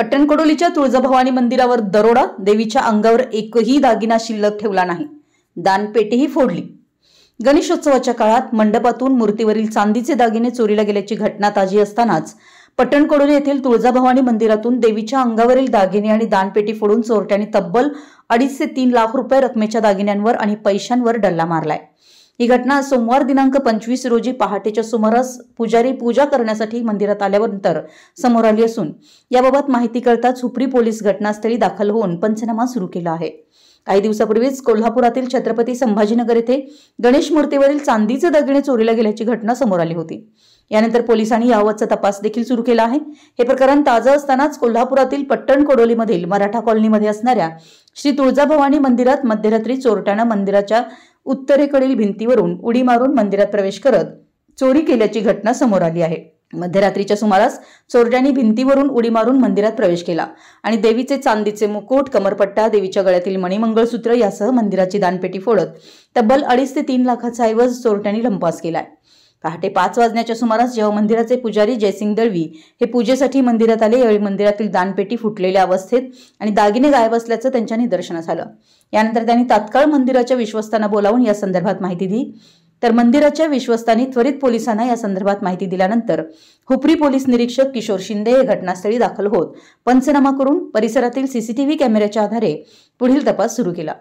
पट्टणकोडोलीच्या तुळजाभवानी मंदिरावर दरोडा देवीच्या अंगावर एकही दागिना शिल्लक ठेवला नाही दानपेटीही फोडली गणेशोत्सवाच्या काळात मंडपातून मूर्तीवरील चांदीचे दागिने चोरीला गेल्याची घटना ताजी असतानाच पट्टणकोडोली येथील तुळजाभवानी मंदिरातून देवीच्या अंगावरील दागिने आणि दानपेटी फोडून चोरट्यांनी तब्बल अडीच ते तीन लाख रुपये रकमेच्या दागिन्यांवर आणि पैशांवर डल्ला मारलाय ही घटना सोमवार दिनांक पंचवीस रोजी पहाटेच्या सुमारास पुजारी पूजा करण्यासाठी मंदिरात आल्यानंतर समोर आली असून याबाबत माहिती कळताच हुपरी पोलीस घटनास्थळी दाखल होऊन पंचनामा सुरू केला आहे काही दिवसापूर्वीच कोल्हापुरातील छत्रपती संभाजीनगर येथे गणेश मूर्तीवरील चांदीचे दगिने चोरीला गेल्याची घटना समोर आली होती यानंतर पोलिसांनी याबाबतचा तपास देखील सुरू केला आहे हे प्रकरण ताजं असतानाच कोल्हापुरातील पट्टण कोडोलीमधील मराठा कॉलनीमध्ये असणाऱ्या श्री तुळजाभवानी मंदिरात मध्यरात्री चोरट्यानं मंदिराच्या उत्तरेकडील भिंतीवरून उडी मारून मंदिरात प्रवेश करत चोरी केल्याची घटना समोर आली आहे मध्यरात्रीच्या सुमारास चोरट्यांनी भिंतीवरून उडी मारून मंदिरात प्रवेश केला आणि देवीचे चांदीचे मुकुट कमरपट्टा देवीच्या गळ्यातील मणिमंगळसूत्र यासह मंदिराची दानपेटी फोडत तब्बल अडीच ते तीन लाखाचा ऐवज चोरट्यांनी लंपास केलाय पहाटे पाच वाजण्याच्या सुमारास जेव्हा मंदिराचे पुजारी जयसिंग दळवी हे पूजेसाठी मंदिरात आले यावेळी मंदिरातील दानपेटी फुटलेल्या अवस्थेत आणि दागिने गायब असल्याचं त्यांच्या निदर्शनास आलं यानंतर त्यांनी तात्काळ मंदिराच्या विश्वस्तांना बोलावून या संदर्भात माहिती दिली तर मंदिराच्या विश्वस्तांनी त्वरित पोलिसांना या संदर्भात माहिती दिल्यानंतर हुपरी पोलीस निरीक्षक किशोर शिंदे हे घटनास्थळी दाखल होत पंचनामा करून परिसरातील सीसीटीव्ही कॅमेऱ्याच्या आधारे पुढील तपास सुरू केला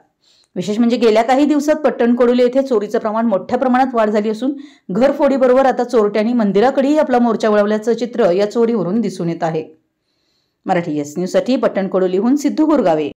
विशेष म्हणजे गेल्या काही दिवसात पट्टण येथे चोरीचं प्रमाण मोठ्या प्रमाणात वाढ झाली असून घरफोडीबरोबर आता चोरट्यांनी मंदिराकडेही आपला मोर्चा वळवल्याचं चित्र या चोरीवरून दिसून येत आहे मराठी एस न्यूजसाठी पट्टण सिद्धू गुरगावे